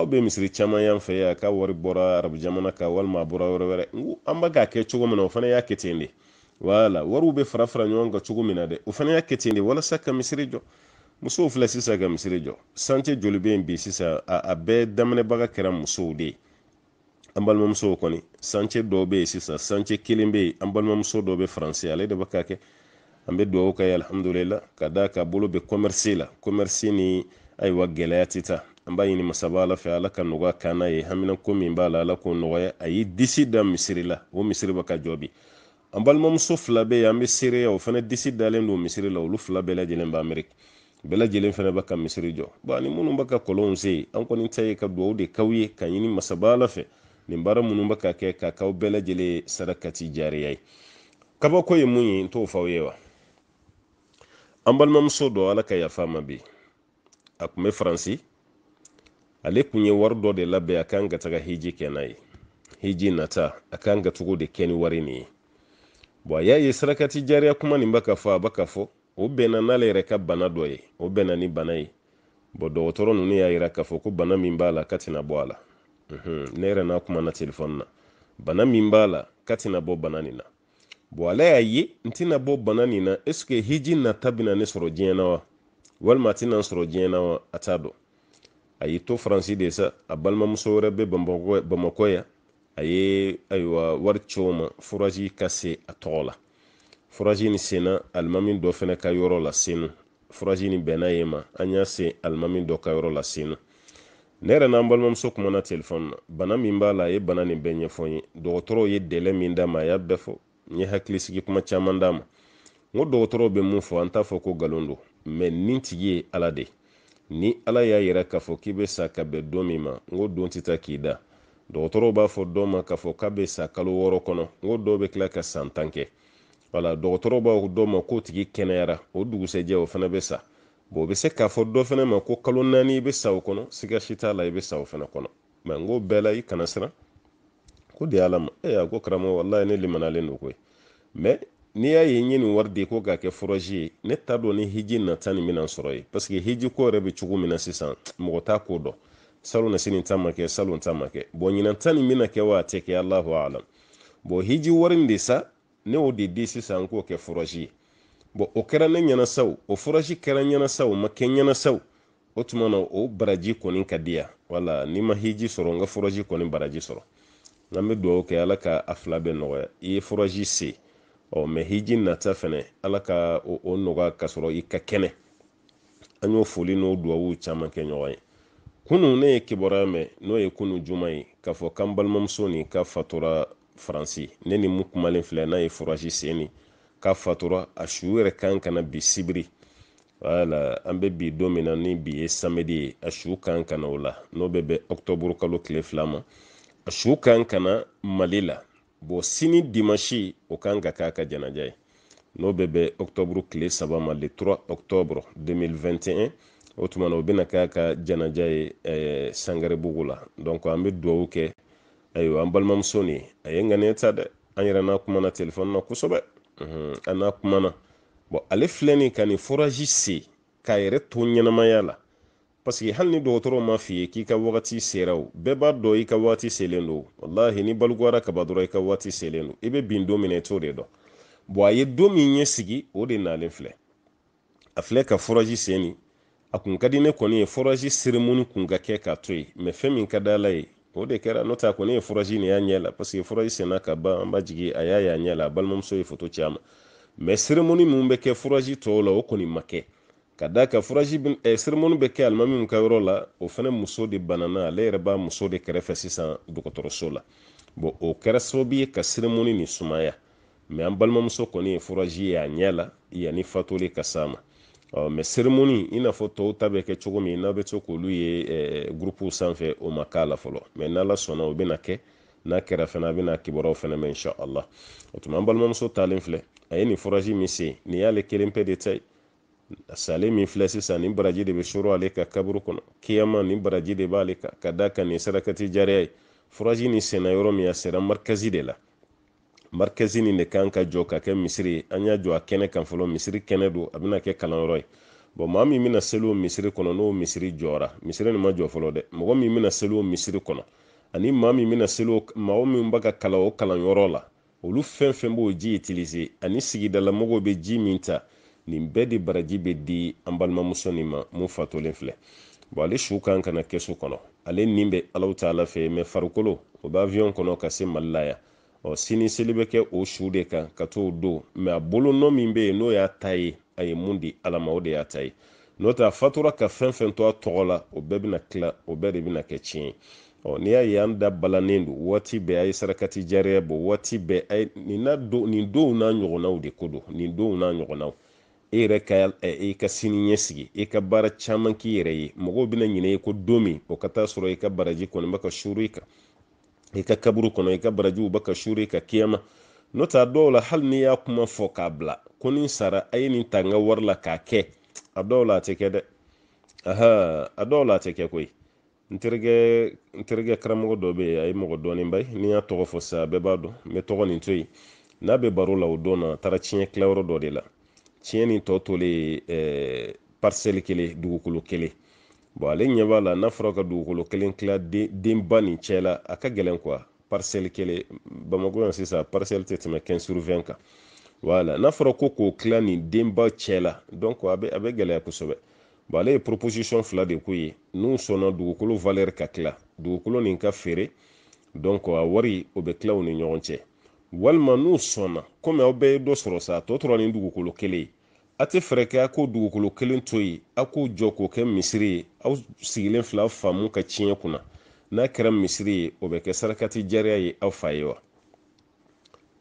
aw be misiri caman y'an fɛ yan k'a wari bɔra arabu jamana kan walima a bɔra yɔrɔ wɛrɛ n an bɛ k'a kɛ cogo min na o fana y'a kɛ ten de wala wariw bɛ fara fara ɲɔgɔn kan cogo min na dɛ o fana y'a kɛ ten de walasa ka misiri jɔ musow filɛ sisan ka misiri jɔ sance joli bɛ yen bi sisan a bɛɛ daminɛbaga kɛra musow de ye an balimamusow kɔni sance dɔw bɛ yen sisan sance kelen bɛ yen an balimamuso dɔ bɛ faransi ale de bɛ k'a kɛ an bɛ dugawu ka ye alihamudulila ka d'a ka bolo bɛ kɔmɛrisi la kɔmɛrisi ni ayiwa gɛlɛya tɛ taa an b'a ɲini masaba ala fɛ ala ka nɔgɔya kan ye haminan ko min b'a la ala k'o nɔgɔya a y'i disi da misiri la o misiri bɛ ka jɔ bi an balimamuso fila bɛ yen an bɛ seereya o fana disi dalen don misiri la olu fila bɛɛ lajɛlen bɛ ameriki bɛɛ lajɛlen fana bɛ ka misiri jɔ bon ni minnu bɛ ka kɔlɔnw se yen an kɔni ta ye ka dugawu de k'aw ye ka ɲini masaba ala fɛ nin baara minnu bɛ ka kɛ k'a k'aw bɛɛ lajɛlen sarakati jariya ye kabako ye mun ye n t'o f'aw ye wa an balimamuso dɔ ala ka yafa ma bi a tun bɛ faransi ale kun ye wari dɔ de labɛn a kan ka taga hiji kɛ n'a ye hiji nata a kan ka cogo de kɛ ni wari nin ye bɔn a y'a ye sarakati jariya kuma nin b'a ka fɔ a b'a ka fɔ o bɛnna n'ale yɛrɛ ka bana dɔ ye o bɛnna ni bana ye bɔn dɔgɔtɔrɔ ninnu y'a yira k'a fɔ ko bana min b'a la ka tɛna bɔ a la ne yɛrɛ n'a kuma mhm, na telefɔni na bana min b'a la ka tɛna bɔ bana nin na bɔn ala y'a ye n tɛna bɔ bana nin na ɛseke hiji nata bɛna ne sɔrɔ diɲɛ na wa walima a tɛna n sɔrɔ diɲɛ na wa a t'a dɔn a y'i to faransi de sa a balimamuso wɛrɛ bɛ bamakɔ yan a ye ayiwa wari ci ma furazi ka se a tɔgɔ la furazi nin senna alimami dɔ fana ka yɔrɔ la sennu furazi nin bɛnna yen ma an y'a se alimami dɔ ka yɔrɔ la sennu ne yɛrɛ n'an balimamuso kumana telefɔni na bana min b'a la a ye bana nin bɛɛ ɲɛfɔ ye dɔgɔtɔrɔw ye dɛlɛ min d'a ma a y'a bɛɛ fɔ n ye hakilisigi kuma caman d'a ma n ko dɔgɔtɔrɔw bɛ mun fɔ an t'a fɔ ko nkalon don mɛ nin tigi ye ala de ye ni ala y'a yira k'a fɔ k'i bɛ sa ka bɛn don min ma n ko don tɛ taa k'i da dɔgɔtɔrɔw b'a fɔ dɔ ma k'a fɔ k'a bɛ sa kalo wɔɔrɔ kɔnɔ n ko dɔw bɛ tila ka san tan kɛ wala dɔgɔtɔrɔw b'a fɔ dɔ ma k'o tigi kɛnɛyara o dugusɛjɛ o fana bɛ sa o bɛ se k'a fɔ dɔ fana ma ko kalo naani i bɛ sa o kɔnɔ sigasi t'a la i bɛ sa o fana kɔnɔ mɛ n ko bɛɛ la i kana siran ko de y'a la ma e a ko karamɔgɔ walayi ne limaniyalen don koyi mɛ n'i y'a ye n ye nin wari de ko k'a kɛ furaji ye ne t'a dɔn ni hiji nata nin bɛna sɔrɔ ye paseke hiji yɛrɛ bɛ cogo min na sisan mɔgɔ t'a ko dɔn salon na sini ta ma kɛ salon ta ma kɛ bɔn ɲinan ta nin bɛna kɛ wa a tɛ kɛ alahu alam bɔn hiji wari de sa ne y'o de di sisan k'o kɛ furaji ye bɔn o kɛra ne ɲɛna o furaji kɛra ɲɛna ma kɛ ɲɛna o tuma na o baraji kɔni ka di wala ni ma hiji sɔrɔ n ka furaji kɔni baraji sɔrɔ n'an bɛ dugawu kɛ ala ka a fila bɛɛ nɔgɔya i ye furaji se ɔ mɛ hiji nata fɛnɛ ala ka o nɔgɔya ka sɔrɔ i ka kɛnɛ an y'o foli n'o duwawu caman kɛ ɲɔgɔn ye kunu ne ye kibaruya mɛn n'o ye kunu juma ye k'a fɔ k'an balimamuso nin ka fatura faransi ne ni mun kumalen filɛ n'a ye furazi sen ni k'a fatura a su yɛrɛ kan ka na bi sibiri wala an bɛ bi don min na ni bi ye samedi ye a su kan ka na o la n'o bɛ bɛn ɔktɔburu kalo tile fila ma a su kan ka na mali la bon sini dimanche o kan ka k'a ka janaja ye n'o bɛ bɛn ɔktɔburu tile saba ma le 3 ɔktɔburu 2021 o tumana o bena k'a ka janaja ye eh, sangarebugu la donc an be dugawu kɛ ayiwa an balimamuso ni a ye ŋaniya ta dɛ an yɛrɛ n'a kumana telefɔni na kosɛbɛ an n'a kumana bɔn ale filɛ nin ka nin furaji se k'a yɛrɛ to ɲɛnamaya la paseke hali ni dɔgɔtɔrɔ ma f'i ye k'i ka wagati sera o bɛɛ b'a dɔ i ka wagati selen don walahi ni baluguyara kaba dɔrɔn i ka wagati selen don i bɛ bin don min i t'o de dɔn a ye don min ɲɛ o de nalen filɛ a filɛ ka furaji sen a kun ka di ne kɔni ye furaji seremoni kun ka kɛ k'a to yen fɛn min ka d'a la ye o de kɛra n'o tɛ a kɔni ye furaji nin y'a ɲɛ la paseke furaji senna ka ban an b'a jigin a y'a y'a ɲɛ la a balimamuso ye foto ci a ma seremoni min bɛ kɛ furaji tɔw la o kɔni ma kɛ ka da ka furaji siremoni eh, bɛ kɛ alimami min ka yɔrɔ la o fana muso de banana ale yɛrɛ b'a muso de kɛrɛfɛ sisan dɔgɔtɔrɔso la bon o kɛra sababu ye ka siremoni nin sumaya mɛ an balimamuso kɔni ye furaji ye a ɲɛ la yanni fatoli ka s'a ma mɛ seremoni i n'a fɔ tɔw ta bɛ kɛ cogo min n'a bɛ to k'olu ye eh, gurupuw sanfɛ o ma k'a la fɔlɔ mɛ n'ala sɔnna o bɛna kɛ n'a kɛra fana a bɛna kibaruyaw fana mɛn insha o tuma an balimamuso talen filɛ a ye nin furaji min se nin y'ale kelen pe de ta sali min filɛ sisan ni baraji de bɛ soro ale ka kaburu kɔnɔ kiyama nin baraji de b'ale kan ka da kan nin sarakati jariya ye furaji nin sɛnɛ yɔrɔ min a sɛnɛ marikazi de la marikazi nin de kan ka jɔ ka kɛ misiri ye an y'a jɔ a kɛnɛ kan fɔlɔ misiri kɛnɛ don a bɛna kɛ kalanyɔrɔ ye bɔn maa min bɛna seli o misiri kɔnɔ n'o misiri jɔra misiri nin ma jɔ fɔlɔ dɛ mɔgɔ min bɛna seli o misiri kɔnɔ ani maa min bɛna seli o maa min bɛ ka kalan o kalanyɔrɔ la olu fɛn fɛn b'o ji itilize ani sigidala mɔgɔw bɛ ji min ta nin bɛɛ de baraji bɛ di an balimamuso nin ma mun fatolen filɛ bon ale su kan ka na kɔnɔ ale nin bɛ alaw ta ala fɛ mɛ farikolo o b'a wiyɔn kɔnɔ ka se mali la yan ɔ sini seli bɛ kɛ o su de kan ka t'o don mɛ a bolo nɔ min bɛ yen n'o y'a ta ye a ye mun di ala ma o de y'a ta ye n'o tɛ a fatura ka fɛn fɛn to a tɔgɔ la o bɛɛ bɛna tila o bɛɛ de bɛna kɛ tiɲɛ ye ɔ n'i y'a ye an da balannen don waati bɛɛ a ye sarakati jariya bɔ waati bɛɛ a ye nin na don nin donw n'a ɲɔgɔnnaw de ko don nin donw n'a ɲɔgɔnnaw e yɛrɛ ka i ka sini ɲɛsigi i ka baara caman k'i yɛrɛ ye mɔgɔw bɛna ɲinɛ i ko don min o ka taa sɔrɔ i ka baraji kɔni bɛ ka suru i kan i ka kaburu kɔnɔ i ka barajiw bɛ ka suru i ka kiyama n'o tɛ a dɔw la hali n'i y'a kuma fɔ k'a bila ko nin sara a ye nin ta n ka wari la k'a kɛ a dɔw la a tɛ kɛ dɛ aha a dɔw la a tɛ kɛ koyi n terikɛ karamɔgɔ dɔ bɛ yen a ye mɔgɔ dɔɔnin ba ye n'i n y'a tɔgɔ fɔ sisan a bɛɛ b'a dɔn n bɛ tɔgɔ nin to yen n'a bɛ baro la o don na a taara tiɲɛ tilayɔrɔ dɔ de la tiɲɛ nin tɔ tole eh, parisɛli kelen dugukolo kelen bɔn ale ɲɛ b'a la n'a fɔra ka dugukolo kelen tila denba nin cɛla la a ka gɛlɛn kuwa parisɛli kelen bamakɔ yan sisan parisɛli tɛ tɛmɛ kɛn sur vɛn kan wala n'a fɔra ko k'o kila nin denba cɛ la donc a bɛ a bɛ gɛlɛya kosɛbɛ bon ale ye proposition fila de ku ye n'u sɔnna dugukolo valeur ka tila dugukolo nin ka feere donc a wari o bɛ tila u ni ɲɔgɔn cɛ walima n'u sɔnna komi aw bɛɛ ye dɔ sɔrɔ sa tɔ tora ni dugukolo kelen ye a tɛ fɛɛrɛ kɛ a ko dugukolo kelen to yen a k'o jɔ k'o kɛ misiri ye aw sigilen fila faamu ka tiɲɛ kunna n'a kɛra misiri ye o bɛ kɛ sarakati jariya ye aw fa ye wa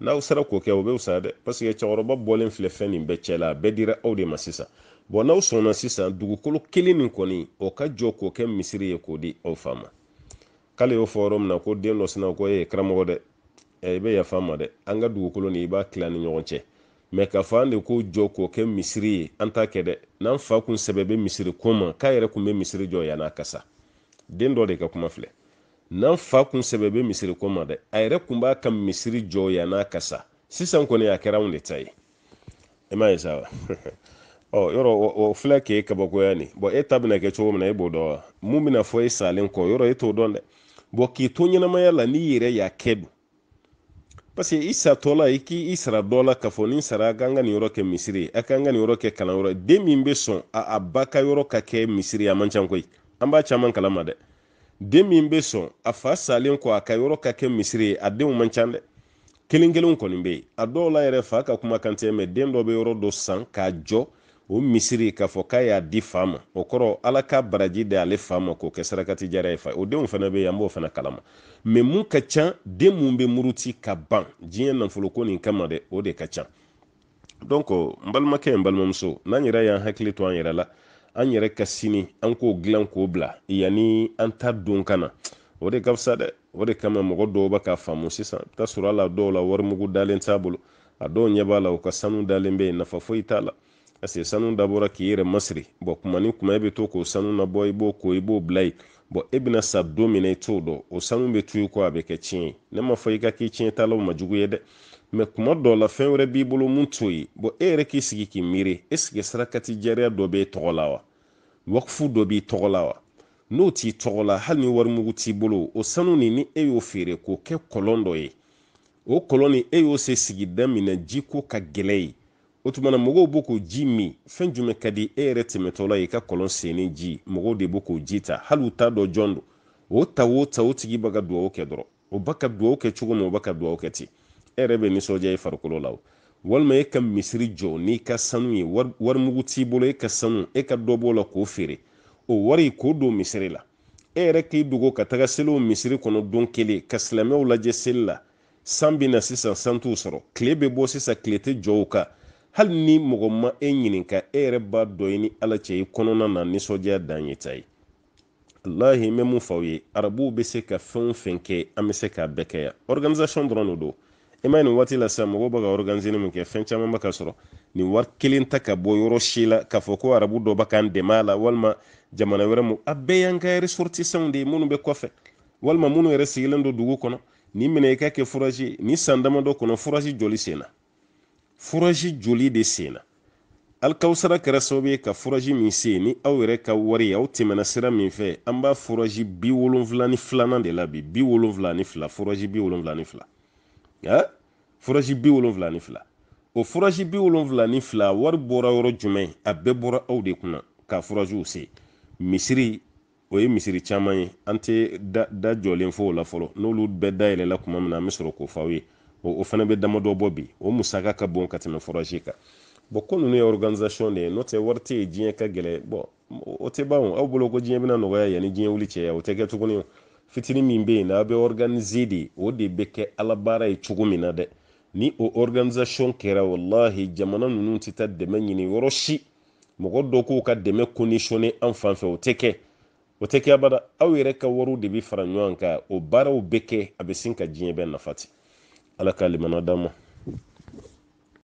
n'aw sera k'o kɛ o bɛ fisa dɛ paseke cɛkɔrɔba bɔlen filɛ fɛn nin bɛɛ cɛla a bɛɛ dira aw de ma sisan bɔn n'aw sɔnna sisan dugukolo kelen min kɔni o ka jɔ k'o kɛ misiri ye k'o di aw fa ma k'ale y'o fɔ yɔrɔ min na ko den dɔ sina ko e ee ye karamɔgɔ dɛ Eh, i bɛ yafa ma dɛ an ka dugukolo nin i b'a tila ni ɲɔgɔn cɛ mɛ k'a fɔ an de ko jɔ k'o kɛ misiri ye an t'a kɛ dɛ n'an fa kun sɛbɛ bɛ misiri ko ma k'a yɛrɛ kun bɛ misiri jɔ yann'a ka den dɔ de ka kuma filɛ n'an fa kun sɛbɛ bɛ misiri ko ma dɛ a yɛrɛ kun b'a ka misiri jɔ yann'a oh, ka sisan kɔni a kɛra anw de ta ye i m'a ye sa wa ɔ yɔrɔ o filɛ k'e kabakoya nin bɔn e ta bɛna kɛ cogo min na e b'o dɔn wa mun bɛna fɔ e salen kɔ yɔrɔ e t'o dɔn dɛ k'i to ɲɛnamaya la n'i yɛrɛ y'a kɛ dun parce que i satɔla i k'i sara dɔ la k'a fɔ ni sara a kan ka nin yɔrɔ kɛ misiri ye a kan ka nin yɔrɔ kɛ kalanyɔrɔ ye den min bɛ sɔn a a ba ka yɔrɔ ka kɛ misiri ye a man ca koyi an b'a caman kalama dɛ den min bɛ sɔn a fa salen kɔ a ka yɔrɔ ka kɛ misiri ye a denw man ca dɛ kelen kelen kɔni bɛ yen a dɔw la yɛrɛ fa ka kuma kan tɛ mɛ den dɔ bɛ yɔrɔ dɔ san k'a jɔ o misiri k'a fɔ k'a y'a di fa ma o kɔrɔ ala ka baraji da ale fa ma k'o kɛ sarakati jara ye fa o denw fana bɛ yen an b'o fana kalama mɛ mun ka ca den mun bɛ muruti ka ban diɲɛ nafoloko nin kama dɛ o de ka ca donc n balimakɛ n balimamuso n'an yɛrɛ y'an hakili to an yɛrɛ la an yɛrɛ ka sini an k'o dilan k'o bila yanni an ta don ka na o de ka fisa dɛ o de kama mɔgɔ dɔw bɛ k'a faamu sisan i sɔrɔ hali dɔw la warimugu dalen t'a bolo a dɔw ɲɛ b'a la u ka sanu dalen bɛ yen nafa foyi t'a la parce que sanu dabɔra k'i yɛrɛ masiri bɔn kuma ni kuma e bɛ to k'o sanu labɔ i b'o ko i b'o bila yen bɔn e bɛna sa don min na i t'o dɔn o sanu bɛ to i kɔ a bɛ kɛ tiɲɛ ye ne m'a fɔ i ka k'i tiɲɛ t'a ma jugu ye dɛ mɛ kuma dɔw la fɛn wɛrɛ b'i bolo mun t'o ye bɔn e yɛrɛ k'i sigi k'i miiri esike sarakati jariya dɔ b'e tɔgɔ la wa wakufu dɔ b'i tɔgɔ la wa n'o t'i tɔgɔ la hali ni warimugu t'i bolo o sanu nin ni e y'o feere k'o kɛ kɔlɔn dɔ ye o kɔlɔn nin e y'o se sigida min na jiko ka gɛlɛ ye o tumana mɔgɔw b'o k'o ji min fɛn jumɛn ka di e yɛrɛ tɛmɛtɔla ye ka kɔlɔn senni ji mɔgɔw de b'o k'o ji ta hali u t'a dɔn jɔn don o ta o ta o tigi ba ka duwawu kɛ dɔrɔn o ba ka duwawu kɛ cogo min o ba ka duwawu kɛ ten e yɛrɛ bɛ nisɔndiya i farikolo la o walima e ka misiri jɔ n'i ka sanu ye wari t'i bolo e ka sanu e ka dɔ b'o la k'o feere o wari k'o don misiri la e yɛrɛ k'i dogo ka taga seliw misiri kɔnɔ don kelen ka silamɛw lajɛ seli la san bɛ na sisan san t'u sɔrɔ tile bɛ bɔ sisan tile tɛ jɔ u kan hali ni mɔgɔ ma e ɲininka e yɛrɛ b'a dɔ ye ni ala cɛ i kɔnɔna na nisɔndiya dan ye ta ye walahi n bɛ mun fɔ aw ye arabuw bɛ se ka fɛn o fɛn kɛ an bɛ se k'a bɛɛ kɛ yan organisation dɔrɔn de don i m'a ye nin waati la sisan mɔgɔw bɛ ka organiser min kɛ fɛn caman bɛ ka sɔrɔ nin wari kelen ta ka bɔ yɔrɔ si la k'a fɔ ko arabu dɔ bɛ k'an dɛmɛ a la walima jamana wɛrɛ mu a bɛɛ y'an ka ressortissants de ye minnu bɛ kɔfɛ walima minnu yɛrɛ sigilen don dugu kɔnɔ nin minɛ i ka kɛ furaji ye nin san damadɔ kɔnɔ furaji joli sen na furazi joli de senna alikawusara kɛra sababu ye ka furazi min se ni aw yɛrɛ ka wari aw tɛmɛna sira min fɛ an b'a furazi bi wolonfila ni filanan de la bi bi wolonfila ni fila furazi bi wolonfila ni fila ha furazi bi wolonfila ni fila o furazi bi wolonfila ni fila wari bɔra yɔrɔ jumɛn a bɛɛ bɔra aw de kunna ka furaziw se misiri o ye misiri caman ye an tɛ da, da jɔlen fo o la fɔlɔ n'olu bɛɛ dayɛlɛla tuma min na an bɛ sɔrɔ k'o fɔ aw ye o fana bɛ damadɔ bɔ bi o musaka ka bon ka tɛmɛ furazi kan bɔn ko ninnu ye organisation de ye n'o tɛ wari tɛ yen diɲɛ ka gɛlɛ bɔn o tɛ ban aw bolo ko diɲɛ bɛna nɔgɔya yanni diɲɛ wuli cɛ o tɛ kɛ tuguni fitinin min bɛ yen n'a bɛ organiser de o de bɛ kɛ ala baara ye cogo min na dɛ ni o organisation kɛra walahi jamana ninnu tɛ taa dɛmɛ ɲini yɔrɔ si mɔgɔ dɔ k'u ka dɛmɛ conditionner an fan fɛ o tɛ kɛ o tɛ kɛ abada aw yɛrɛ ka wariw de bɛ fara ɲɔgɔn kan o baaraw bɛ kɛ a bɛ sin ka diɲɛ bɛɛ nafa ten ala ka limanaw d'a